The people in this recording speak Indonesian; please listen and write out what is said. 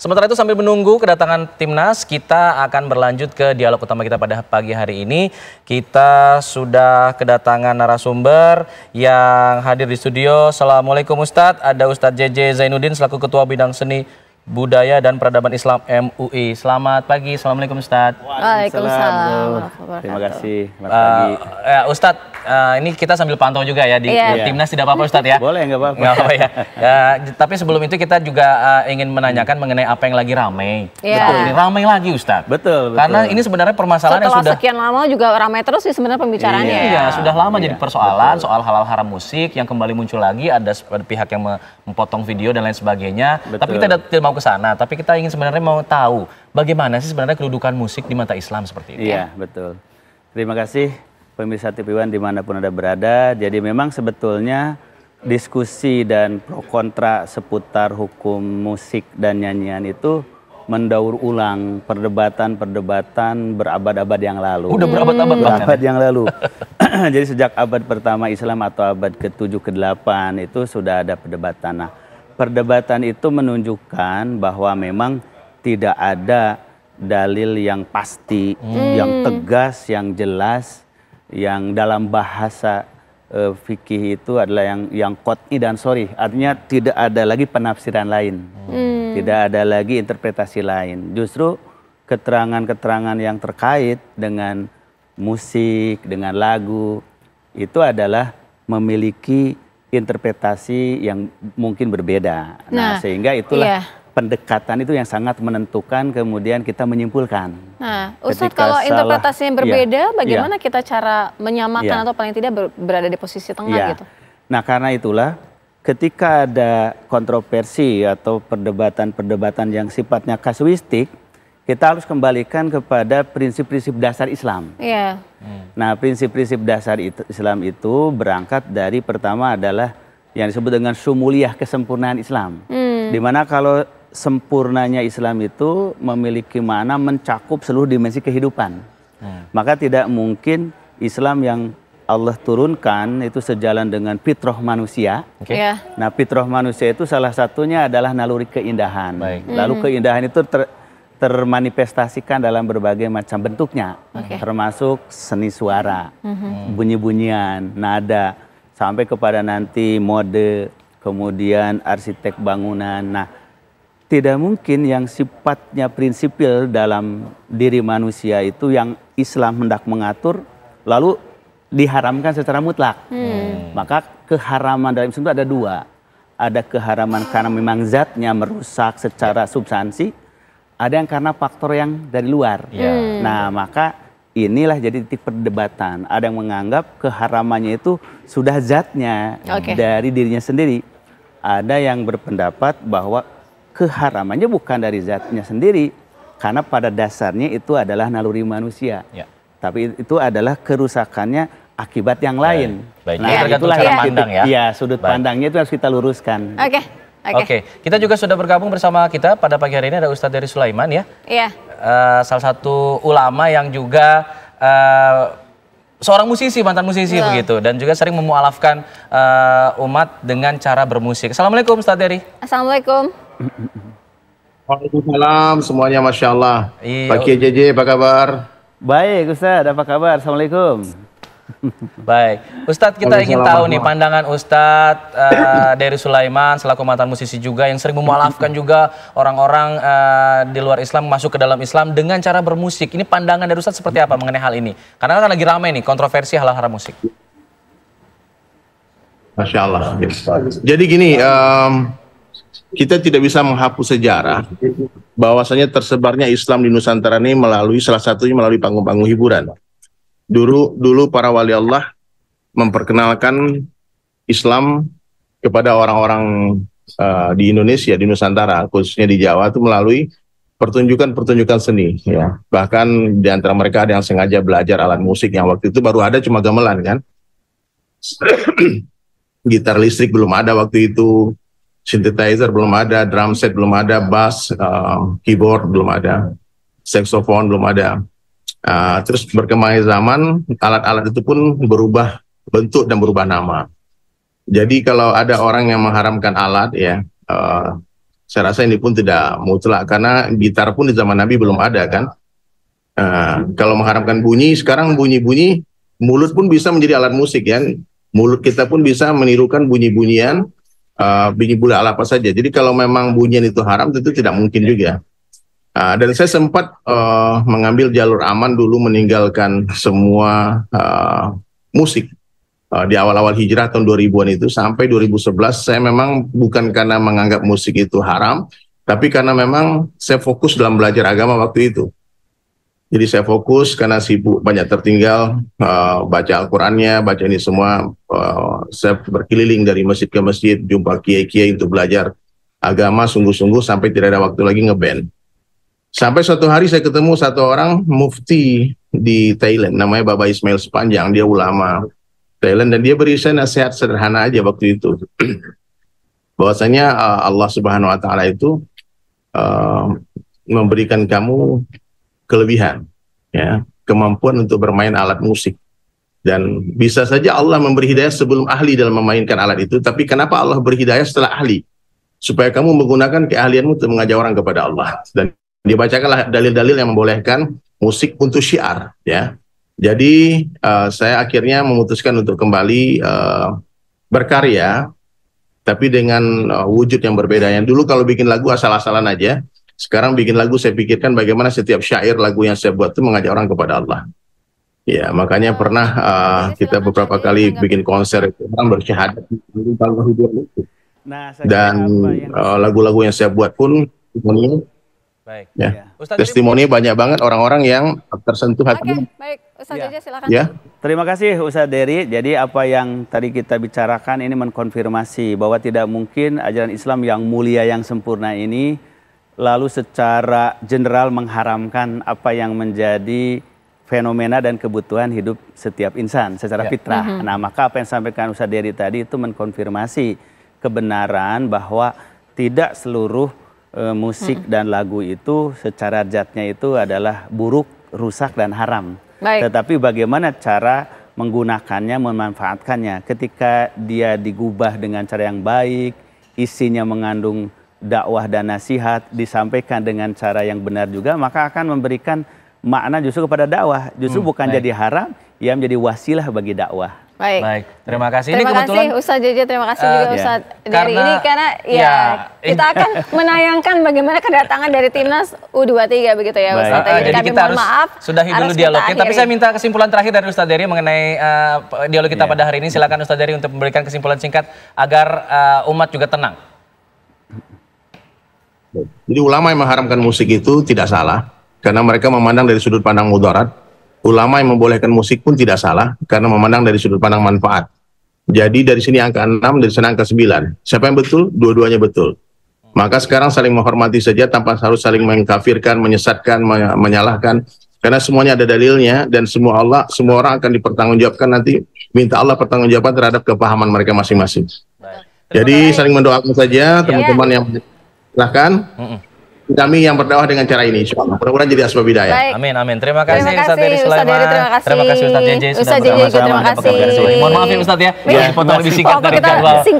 Sementara itu sambil menunggu kedatangan timnas, kita akan berlanjut ke dialog utama kita pada pagi hari ini. Kita sudah kedatangan narasumber yang hadir di studio. Assalamualaikum Ustadz, ada Ustadz JJ Zainuddin selaku Ketua Bidang Seni Budaya dan Peradaban Islam MUI. Selamat pagi, Assalamualaikum Ustaz. Waalaikumsalam. Terima kasih, Uh, ya, Ustaz, uh, ini kita sambil pantau juga ya di yeah. Iya. timnas tidak apa-apa Ustaz ya? Boleh, nggak apa-apa. Nggak apa ya. Uh, tapi sebelum itu kita juga uh, ingin menanyakan mengenai apa yang lagi ramai. Yeah. Betul. Ini ramai lagi Ustaz. Betul, betul. Karena ini sebenarnya permasalahan yang sudah... sekian lama juga ramai terus sih sebenarnya pembicaraannya. Iya, ya. sudah lama iya. jadi persoalan betul. soal halal haram musik yang kembali muncul lagi ada pihak yang memotong video dan lain sebagainya. Betul. Tapi kita tidak mau ke sana, tapi kita ingin sebenarnya mau tahu bagaimana sih sebenarnya kedudukan musik di mata Islam seperti itu. Iya, betul. Terima kasih pemirsa TV One dimanapun Anda berada. Jadi memang sebetulnya diskusi dan pro kontra seputar hukum musik dan nyanyian itu mendaur ulang perdebatan-perdebatan berabad-abad yang lalu. Udah berabad-abad hmm. Ya? berabad yang lalu. Jadi sejak abad pertama Islam atau abad ke-7 ke-8 itu sudah ada perdebatan. Nah, perdebatan itu menunjukkan bahwa memang tidak ada dalil yang pasti, hmm. yang tegas, yang jelas, yang dalam bahasa uh, fikih itu adalah yang yang kotni dan sorry artinya tidak ada lagi penafsiran lain hmm. tidak ada lagi interpretasi lain justru keterangan-keterangan yang terkait dengan musik dengan lagu itu adalah memiliki interpretasi yang mungkin berbeda. Nah, nah sehingga itulah yeah. pendekatan itu yang sangat menentukan kemudian kita menyimpulkan. Nah, Ustadz kalau salah, interpretasi yang berbeda, yeah, bagaimana yeah. kita cara menyamakan yeah. atau paling tidak berada di posisi tengah iya. gitu? Nah, karena itulah ketika ada kontroversi atau perdebatan-perdebatan yang sifatnya kasuistik, kita harus kembalikan kepada prinsip-prinsip dasar Islam. Yeah. Hmm. Nah, prinsip-prinsip dasar itu, Islam itu berangkat dari pertama adalah yang disebut dengan sumuliah kesempurnaan Islam. Hmm. Dimana kalau sempurnanya Islam itu memiliki mana mencakup seluruh dimensi kehidupan. Hmm. Maka tidak mungkin Islam yang Allah turunkan itu sejalan dengan fitrah manusia. Okay. Iya. Yeah. Nah, fitrah manusia itu salah satunya adalah naluri keindahan. Baik. Hmm. Lalu keindahan itu ter termanifestasikan dalam berbagai macam bentuknya, okay. termasuk seni suara, mm-hmm. Hmm. bunyi-bunyian, nada, sampai kepada nanti mode, kemudian arsitek bangunan. Nah, tidak mungkin yang sifatnya prinsipil dalam diri manusia itu yang Islam hendak mengatur, lalu diharamkan secara mutlak. Mm. Maka keharaman dalam Islam itu ada dua. Ada keharaman karena memang zatnya merusak secara substansi, ada yang karena faktor yang dari luar. Yeah. Hmm. Nah, maka inilah jadi titik perdebatan. Ada yang menganggap keharamannya itu sudah zatnya okay. dari dirinya sendiri. Ada yang berpendapat bahwa keharamannya bukan dari zatnya sendiri karena pada dasarnya itu adalah naluri manusia. Yeah. Tapi itu adalah kerusakannya akibat yang lain. Baik. Nah, ya. itulah cara pandang ya. Iya, sudut Baik. pandangnya itu harus kita luruskan. Oke. Okay. Oke, okay. okay. kita juga sudah bergabung bersama kita pada pagi hari ini ada Ustadz dari Sulaiman ya. Iya. Yeah. Uh, salah satu ulama yang juga uh, seorang musisi, mantan musisi Betul. begitu dan juga sering memualafkan uh, umat dengan cara bermusik. Assalamualaikum Ustadz Dery. Assalamualaikum. Waalaikumsalam semuanya Masya Allah. Iya. Pak KJJ apa kabar? Baik Ustadz, apa kabar? Assalamualaikum. Baik, Ustadz kita ingin tahu nih pandangan Ustadz uh, eh, dari Sulaiman selaku mantan musisi juga yang sering memualafkan juga orang-orang uh, di luar Islam masuk ke dalam Islam dengan cara bermusik. Ini pandangan dari Ustadz seperti apa mengenai hal ini? Karena kan lagi ramai nih kontroversi hal haram musik. Masya Allah. Jadi gini, um, kita tidak bisa menghapus sejarah bahwasanya tersebarnya Islam di Nusantara ini melalui salah satunya melalui panggung-panggung hiburan dulu dulu para wali Allah memperkenalkan Islam kepada orang-orang uh, di Indonesia di Nusantara khususnya di Jawa itu melalui pertunjukan-pertunjukan seni ya bahkan di antara mereka ada yang sengaja belajar alat musik yang waktu itu baru ada cuma gamelan kan gitar listrik belum ada waktu itu synthesizer belum ada drum set belum ada bass uh, keyboard belum ada saxophone belum ada Ah, terus berkembangnya zaman alat-alat itu pun berubah bentuk dan berubah nama jadi kalau ada orang yang mengharamkan alat ya uh, saya rasa ini pun tidak mutlak karena gitar pun di zaman Nabi belum ada kan uh, kalau mengharamkan bunyi sekarang bunyi-bunyi mulut pun bisa menjadi alat musik ya mulut kita pun bisa menirukan bunyi-bunyian uh, bunyi bule apa saja. Jadi kalau memang bunyian itu haram tentu tidak mungkin juga. Uh, dan saya sempat uh, mengambil jalur aman dulu meninggalkan semua uh, musik uh, di awal-awal hijrah tahun 2000-an itu sampai 2011 saya memang bukan karena menganggap musik itu haram tapi karena memang saya fokus dalam belajar agama waktu itu. Jadi saya fokus karena sibuk banyak tertinggal uh, baca Al-Qur'annya, baca ini semua uh, saya berkeliling dari masjid ke masjid jumpa kiai-kiai untuk belajar agama sungguh-sungguh sampai tidak ada waktu lagi ngeband. Sampai suatu hari saya ketemu satu orang mufti di Thailand, namanya Bapak Ismail Sepanjang, dia ulama Thailand dan dia beri saya nasihat sederhana aja waktu itu. Bahwasanya uh, Allah Subhanahu wa taala itu uh, memberikan kamu kelebihan ya, kemampuan untuk bermain alat musik. Dan bisa saja Allah memberi hidayah sebelum ahli dalam memainkan alat itu, tapi kenapa Allah beri hidayah setelah ahli? Supaya kamu menggunakan keahlianmu untuk mengajak orang kepada Allah dan dibacakanlah dalil-dalil yang membolehkan musik untuk syiar ya. Jadi uh, saya akhirnya memutuskan untuk kembali uh, berkarya tapi dengan uh, wujud yang berbeda. Yang dulu kalau bikin lagu asal-asalan aja, sekarang bikin lagu saya pikirkan bagaimana setiap syair lagu yang saya buat itu mengajak orang kepada Allah. Ya, makanya iya. pernah uh, kita beberapa kali bikin konser itu orang bersyahadat nah, dan lagu-lagu yang saya buat pun semuanya Baik. Ya. ya. Testimoni banyak banget orang-orang yang tersentuh hatinya. Oke, baik. Ustaz ya. silakan. Ya. Terima kasih Ustaz Dery. Jadi apa yang tadi kita bicarakan ini menkonfirmasi bahwa tidak mungkin ajaran Islam yang mulia yang sempurna ini lalu secara general mengharamkan apa yang menjadi fenomena dan kebutuhan hidup setiap insan secara ya. fitrah. Mm -hmm. Nah, maka apa yang sampaikan Ustaz Dery tadi itu menkonfirmasi kebenaran bahwa tidak seluruh e, musik hmm. dan lagu itu secara zatnya itu adalah buruk, rusak dan haram. Baik. Tetapi bagaimana cara menggunakannya, memanfaatkannya ketika dia digubah dengan cara yang baik, isinya mengandung dakwah dan nasihat disampaikan dengan cara yang benar juga maka akan memberikan makna justru kepada dakwah justru hmm, bukan baik. jadi haram ia menjadi wasilah bagi dakwah Baik. Baik. Terima kasih. Terima ini kebetulan, kasih Ustaz JJ, terima kasih uh, juga ah, iya. Ustaz dari karena, ini karena iya, ya, ya kita akan menayangkan bagaimana kedatangan dari timnas U23 begitu ya Ustaz. Uh, jadi kita harus maaf. Sudah harus dulu dialognya, tapi saya minta kesimpulan terakhir dari Ustaz Dery mengenai uh, dialog kita yeah. pada hari ini. Silakan Ustaz Dery untuk memberikan kesimpulan singkat agar uh, umat juga tenang. Jadi ulama yang mengharamkan musik itu tidak salah karena mereka memandang dari sudut pandang mudarat ulama yang membolehkan musik pun tidak salah karena memandang dari sudut pandang manfaat. Jadi dari sini angka 6, dari sana angka 9. Siapa yang betul? Dua-duanya betul. Maka sekarang saling menghormati saja tanpa harus saling mengkafirkan, menyesatkan, menyalahkan. Karena semuanya ada dalilnya dan semua Allah, semua orang akan dipertanggungjawabkan nanti minta Allah pertanggungjawaban terhadap kepahaman mereka masing-masing. Jadi saling mendoakan saja iya. teman-teman yang iya. silahkan kami yang berdakwah dengan cara ini. Insyaallah. Mudah-mudahan jadi asbab hidayah. Amin amin. Terima kasih, terima kasih Ustaz Sulaiman. Terima kasih, terima kasih Ustaz JJ sudah bersama-sama. Terima kasih. Mohon maaf ya Ustaz ya. Ya, potong lebih singkat dari jadwal.